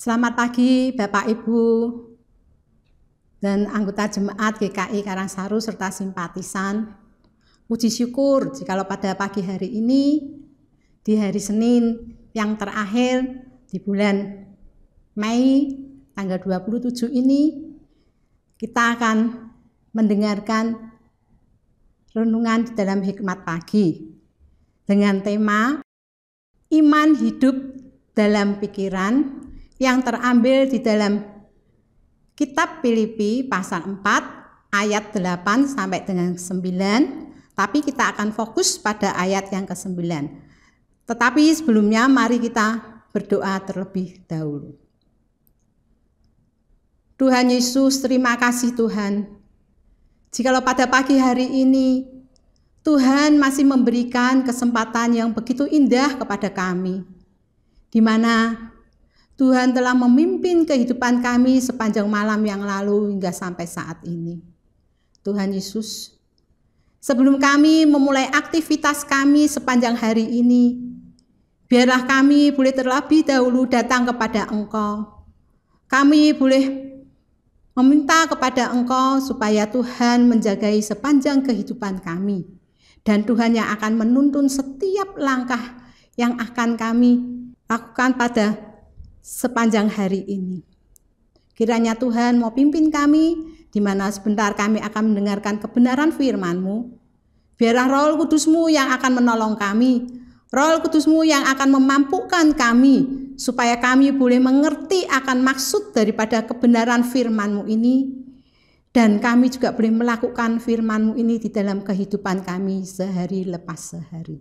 Selamat pagi Bapak Ibu dan anggota jemaat GKI Karangsaru serta simpatisan. Puji syukur jika pada pagi hari ini di hari Senin yang terakhir di bulan Mei tanggal 27 ini kita akan mendengarkan renungan di dalam hikmat pagi dengan tema iman hidup dalam pikiran yang terambil di dalam kitab Filipi pasal 4 ayat 8 sampai dengan 9, tapi kita akan fokus pada ayat yang ke-9. Tetapi sebelumnya mari kita berdoa terlebih dahulu. Tuhan Yesus, terima kasih Tuhan. Jikalau pada pagi hari ini Tuhan masih memberikan kesempatan yang begitu indah kepada kami, di mana Tuhan telah memimpin kehidupan kami sepanjang malam yang lalu hingga sampai saat ini. Tuhan Yesus, sebelum kami memulai aktivitas kami sepanjang hari ini, biarlah kami boleh terlebih dahulu datang kepada Engkau. Kami boleh meminta kepada Engkau supaya Tuhan menjagai sepanjang kehidupan kami. Dan Tuhan yang akan menuntun setiap langkah yang akan kami lakukan pada sepanjang hari ini. Kiranya Tuhan mau pimpin kami, di mana sebentar kami akan mendengarkan kebenaran firman-Mu. Biarlah roh kudus-Mu yang akan menolong kami, roh kudus-Mu yang akan memampukan kami, supaya kami boleh mengerti akan maksud daripada kebenaran firman-Mu ini, dan kami juga boleh melakukan firman-Mu ini di dalam kehidupan kami sehari lepas sehari.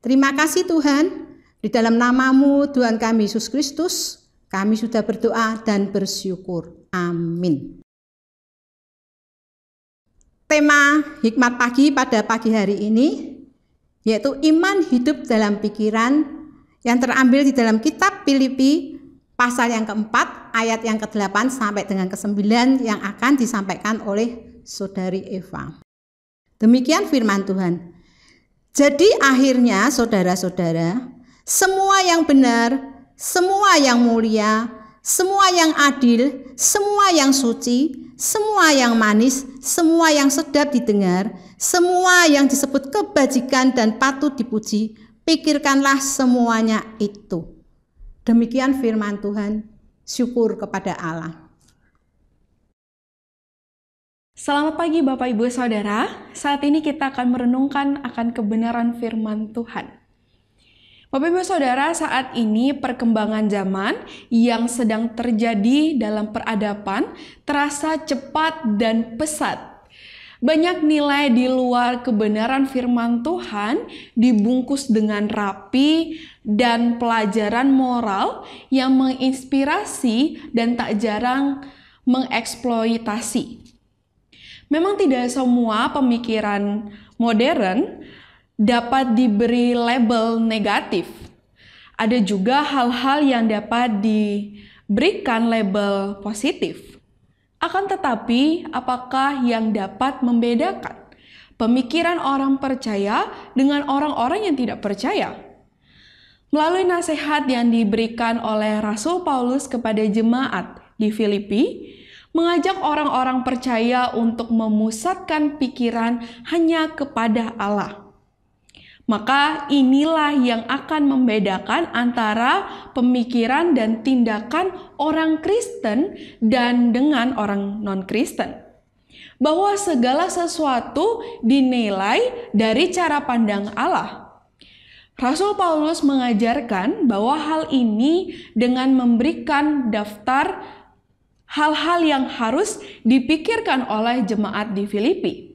Terima kasih Tuhan, di dalam namamu Tuhan kami Yesus Kristus, kami sudah berdoa dan bersyukur. Amin. Tema hikmat pagi pada pagi hari ini yaitu iman hidup dalam pikiran yang terambil di dalam kitab Filipi pasal yang keempat ayat yang ke-8 sampai dengan ke-9 yang akan disampaikan oleh saudari Eva. Demikian firman Tuhan. Jadi akhirnya saudara-saudara, semua yang benar, semua yang mulia, semua yang adil, semua yang suci, semua yang manis, semua yang sedap didengar, semua yang disebut kebajikan dan patut dipuji, pikirkanlah semuanya itu. Demikian firman Tuhan, syukur kepada Allah. Selamat pagi Bapak Ibu Saudara, saat ini kita akan merenungkan akan kebenaran firman Tuhan. Bapak Ibu Saudara, saat ini perkembangan zaman yang sedang terjadi dalam peradaban terasa cepat dan pesat. Banyak nilai di luar kebenaran firman Tuhan dibungkus dengan rapi dan pelajaran moral yang menginspirasi dan tak jarang mengeksploitasi. Memang tidak semua pemikiran modern dapat diberi label negatif. Ada juga hal-hal yang dapat diberikan label positif. Akan tetapi, apakah yang dapat membedakan pemikiran orang percaya dengan orang-orang yang tidak percaya? Melalui nasihat yang diberikan oleh Rasul Paulus kepada jemaat di Filipi, mengajak orang-orang percaya untuk memusatkan pikiran hanya kepada Allah. Maka inilah yang akan membedakan antara pemikiran dan tindakan orang Kristen dan dengan orang non-Kristen bahwa segala sesuatu dinilai dari cara pandang Allah. Rasul Paulus mengajarkan bahwa hal ini dengan memberikan daftar hal-hal yang harus dipikirkan oleh jemaat di Filipi.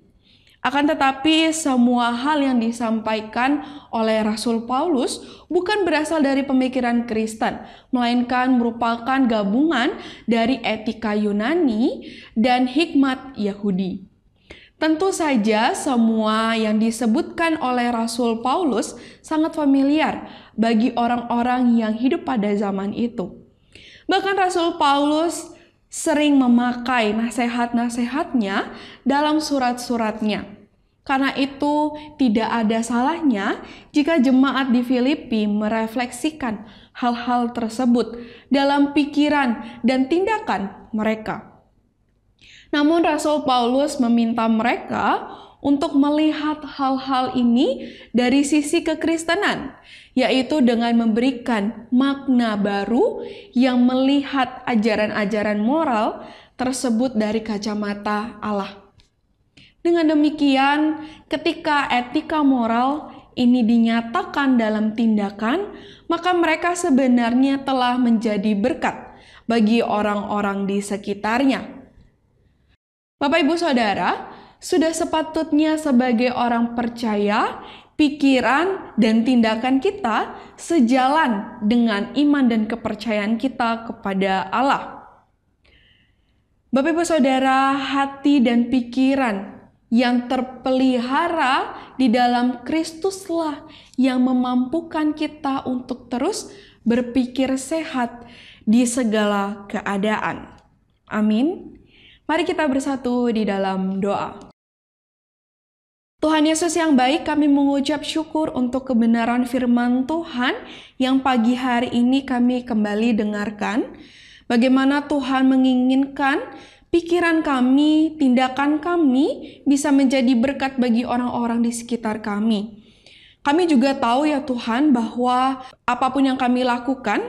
Akan tetapi, semua hal yang disampaikan oleh Rasul Paulus bukan berasal dari pemikiran Kristen, melainkan merupakan gabungan dari etika Yunani dan hikmat Yahudi. Tentu saja, semua yang disebutkan oleh Rasul Paulus sangat familiar bagi orang-orang yang hidup pada zaman itu. Bahkan Rasul Paulus sering memakai nasihat-nasihatnya dalam surat-suratnya. Karena itu, tidak ada salahnya jika jemaat di Filipi merefleksikan hal-hal tersebut dalam pikiran dan tindakan mereka. Namun, Rasul Paulus meminta mereka untuk melihat hal-hal ini dari sisi kekristenan, yaitu dengan memberikan makna baru yang melihat ajaran-ajaran moral tersebut dari kacamata Allah. Dengan demikian, ketika etika moral ini dinyatakan dalam tindakan, maka mereka sebenarnya telah menjadi berkat bagi orang-orang di sekitarnya. Bapak, ibu, saudara, sudah sepatutnya sebagai orang percaya, pikiran dan tindakan kita sejalan dengan iman dan kepercayaan kita kepada Allah. Bapak Ibu Saudara, hati dan pikiran yang terpelihara di dalam Kristuslah yang memampukan kita untuk terus berpikir sehat di segala keadaan. Amin. Mari kita bersatu di dalam doa. Tuhan Yesus yang baik, kami mengucap syukur untuk kebenaran firman Tuhan yang pagi hari ini kami kembali dengarkan. Bagaimana Tuhan menginginkan pikiran kami, tindakan kami bisa menjadi berkat bagi orang-orang di sekitar kami. Kami juga tahu ya Tuhan bahwa apapun yang kami lakukan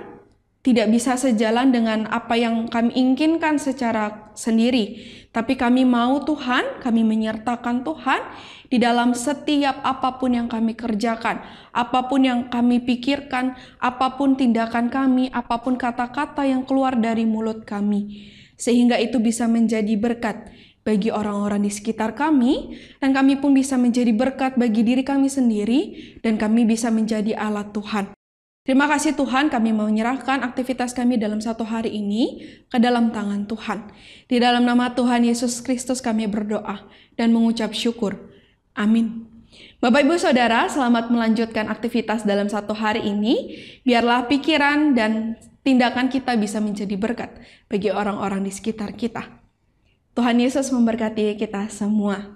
tidak bisa sejalan dengan apa yang kami inginkan secara sendiri, tapi kami mau Tuhan, kami menyertakan Tuhan di dalam setiap apapun yang kami kerjakan, apapun yang kami pikirkan, apapun tindakan kami, apapun kata-kata yang keluar dari mulut kami, sehingga itu bisa menjadi berkat bagi orang-orang di sekitar kami, dan kami pun bisa menjadi berkat bagi diri kami sendiri, dan kami bisa menjadi alat Tuhan Terima kasih Tuhan kami mau menyerahkan aktivitas kami dalam satu hari ini ke dalam tangan Tuhan. Di dalam nama Tuhan Yesus Kristus kami berdoa dan mengucap syukur. Amin. Bapak Ibu Saudara, selamat melanjutkan aktivitas dalam satu hari ini. Biarlah pikiran dan tindakan kita bisa menjadi berkat bagi orang-orang di sekitar kita. Tuhan Yesus memberkati kita semua.